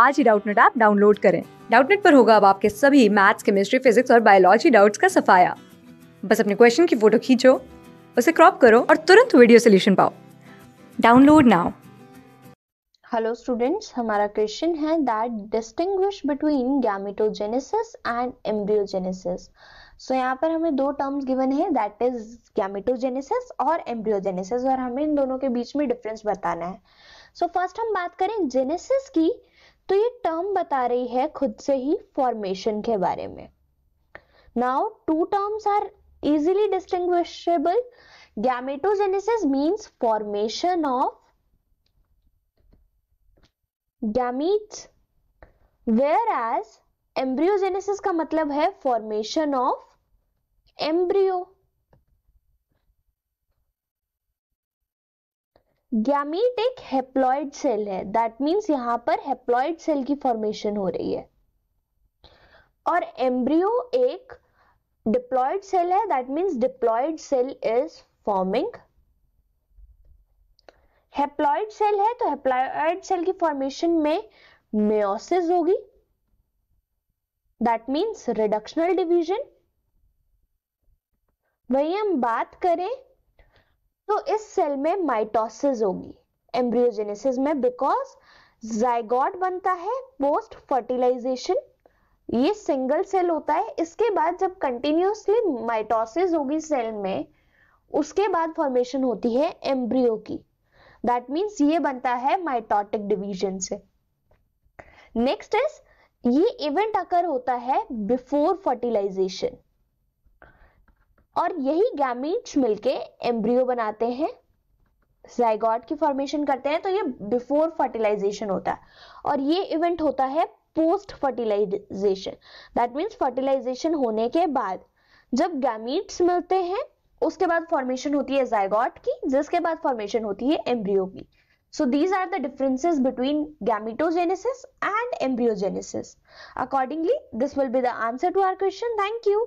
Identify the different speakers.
Speaker 1: आज ही Doubtnut app download करें डाउटनेट पर होगा अब आपके सभी मैथ्स केमिस्ट्री फिजिक्स और बायोलॉजी डाउट्स का सफाया बस अपने क्वेश्चन की फोटो खींचो उसे क्रॉप करो और तुरंत वीडियो सोल्यूशन पाओ डाउनलोड नाउ हेलो स्टूडेंट्स हमारा क्वेश्चन है that distinguish between gametogenesis and embryogenesis so यहाँ पर हमें दो टर्म्स गिवन है दैट इज गैमेटोजेनेसिस और एम्ब्रियोजेनेसिस और हमें इन दोनों के बीच में डिफरेंस बताना है सो so, फर्स्ट हम बात करें जेनेसिस की तो ये टर्म बता रही है खुद से ही फॉर्मेशन के बारे में now two terms are easily distinguishable gametogenesis means formation of gametes whereas embryogenesis का मतलब है फॉर्मेशन ऑफ एम्ब्रियो गैमीट एक हेप्लॉइड सेल है दैट मीन्स यहां पर हेप्लॉइड सेल की फॉर्मेशन हो रही है और एम्ब्रियो एक डिप्लॉयड सेल है that means diploid cell is forming haploid cell है तो हेप्लॉइड सेल की फॉर्मेशन में मेयोसिस होगी दैट मीन्स रिडक्शनल डिवीजन वही हम बात करें तो इस सेल में माइटोसिस होगी एम्ब्रियोजेनेसिस में बिकॉज जायगॉट बनता है पोस्ट फर्टिलाइजेशन ये सिंगल सेल होता है इसके बाद जब कंटिन्यूसली माइटोसिस होगी सेल में उसके बाद फॉर्मेशन होती है एम्ब्रियो की दैट मीन्स ये बनता है माइटोटिक डिवीजन से नेक्स्ट इज ये इवेंट अकर होता है बिफोर फर्टिलाइजेशन और यही गैमीट्स मिलके एम्ब्रियो बनाते हैं जाइगॉट की फॉर्मेशन करते हैं तो ये बिफोर फर्टिलाइजेशन होता है और ये इवेंट होता है post fertilization that means fertilization होने के बाद जब गैमीट्स मिलते हैं उसके बाद फॉर्मेशन होती है जायगॉट की जिसके बाद फॉर्मेशन होती है एम्ब्रियो की so these are the differences between gametogenesis and embryogenesis accordingly this will be the answer to our question thank you